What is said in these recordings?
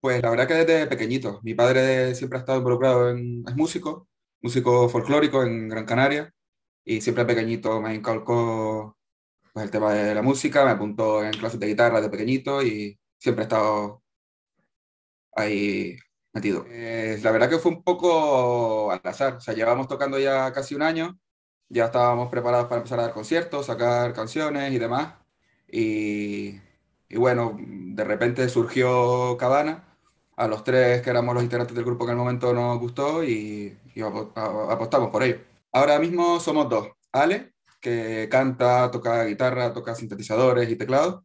Pues la verdad que desde pequeñito. Mi padre siempre ha estado involucrado en... es músico, músico folclórico en Gran Canaria, y siempre pequeñito me inculcó pues, el tema de la música, me apuntó en clases de guitarra de pequeñito y siempre he estado ahí metido. Eh, la verdad que fue un poco al azar, o sea, llevamos tocando ya casi un año, ya estábamos preparados para empezar a dar conciertos, sacar canciones y demás, y, y bueno, de repente surgió Cabana a los tres que éramos los integrantes del grupo que en el momento nos gustó y, apostamos por ello. Ahora mismo somos dos. Ale, que canta, toca guitarra, toca sintetizadores y teclados,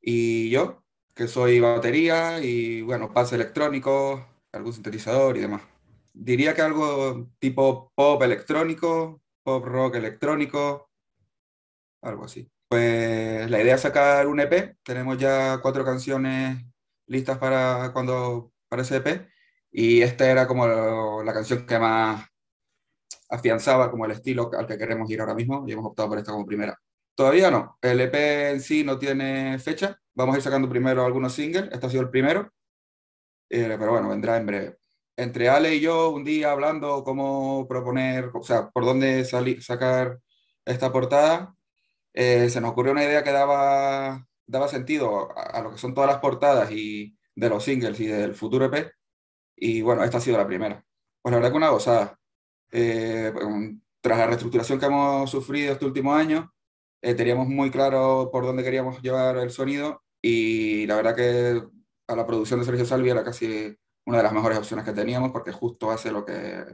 y yo, que soy batería y, bueno, pase electrónico, algún sintetizador y demás. Diría que algo tipo pop electrónico, pop rock electrónico, algo así. Pues la idea es sacar un EP, tenemos ya cuatro canciones listas para cuando para ese EP y esta era como la canción que más afianzaba como el estilo al que queremos ir ahora mismo y hemos optado por esta como primera. Todavía no, el EP en sí no tiene fecha, vamos a ir sacando primero algunos singles, este ha sido el primero, eh, pero bueno, vendrá en breve. Entre Ale y yo un día hablando cómo proponer, o sea, por dónde salir, sacar esta portada, eh, se nos ocurrió una idea que daba daba sentido a, lo que son todas las portadas y de los singles y del futuro EP. Y bueno, esta ha sido la primera. Pues la verdad que una gozada. Eh, pues, tras la reestructuración que hemos sufrido este último año, eh, teníamos muy claro por dónde queríamos llevar el sonido y la verdad que a la producción de Sergio Salvi era casi una de las mejores opciones que teníamos porque justo hace lo que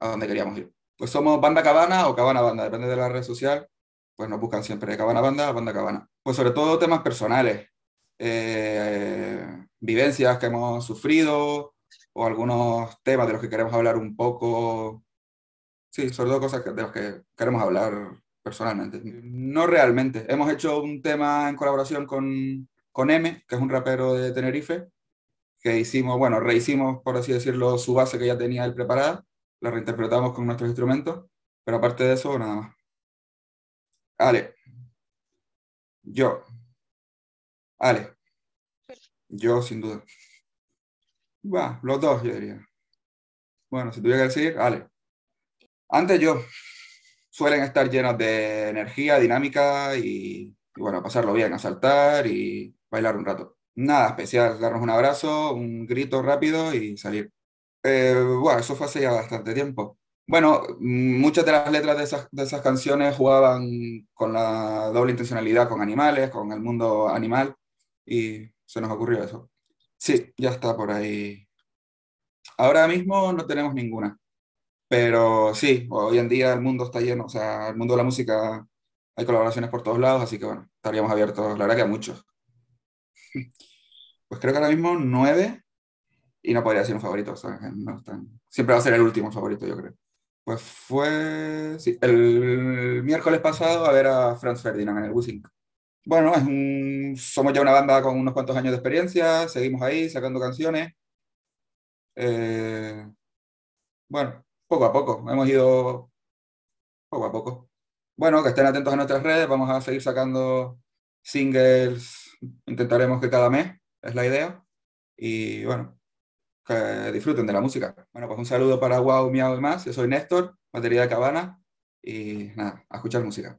a donde queríamos ir. Pues somos Banda Cabana o Cabana Banda, depende de la red social, pues nos buscan siempre de Cabana Banda, Banda Cabana pues sobre todo temas personales, eh, vivencias que hemos sufrido o algunos temas de los que queremos hablar un poco. Sí, sobre todo cosas que, de las que queremos hablar personalmente. No realmente. Hemos hecho un tema en colaboración con, con M, que es un rapero de Tenerife, que hicimos, bueno, rehicimos, por así decirlo, su base que ya tenía él preparada, la reinterpretamos con nuestros instrumentos, pero aparte de eso, nada más. Vale, yo. Ale. Yo, sin duda. Va, los dos, yo diría. Bueno, si tuviera que decir, Ale. Antes yo. Suelen estar llenos de energía, dinámica y, bueno, pasarlo bien, a saltar y bailar un rato. Nada especial, darnos un abrazo, un grito rápido y salir. Eh, bueno, eso fue hace ya bastante tiempo. Bueno, muchas de las letras de esas, de esas, canciones jugaban con la doble intencionalidad, con animales, con el mundo animal, y se nos ocurrió eso. Sí, ya está por ahí. Ahora mismo no tenemos ninguna, pero sí, hoy en día el mundo está lleno, o sea, el mundo de la música hay colaboraciones por todos lados, así que bueno, estaríamos abiertos, la verdad que a muchos. Pues creo que ahora mismo nueve, y no podría ser un favorito, o sea, no siempre va a ser el último favorito, yo creo. Pues fue el miércoles pasado a ver a Franz Ferdinand en el Wusink. Bueno, somos ya una banda con unos cuantos años de experiencia, seguimos ahí sacando canciones. Eh, bueno, poco a poco, hemos ido poco a poco. Bueno, que estén atentos a nuestras redes, vamos a seguir sacando singles, intentaremos que cada mes, es la idea. Y bueno, disfruten de la música. Bueno, pues un saludo para Guau, Miau y más. Yo soy Néstor, materia de Cabana, y nada, a escuchar música.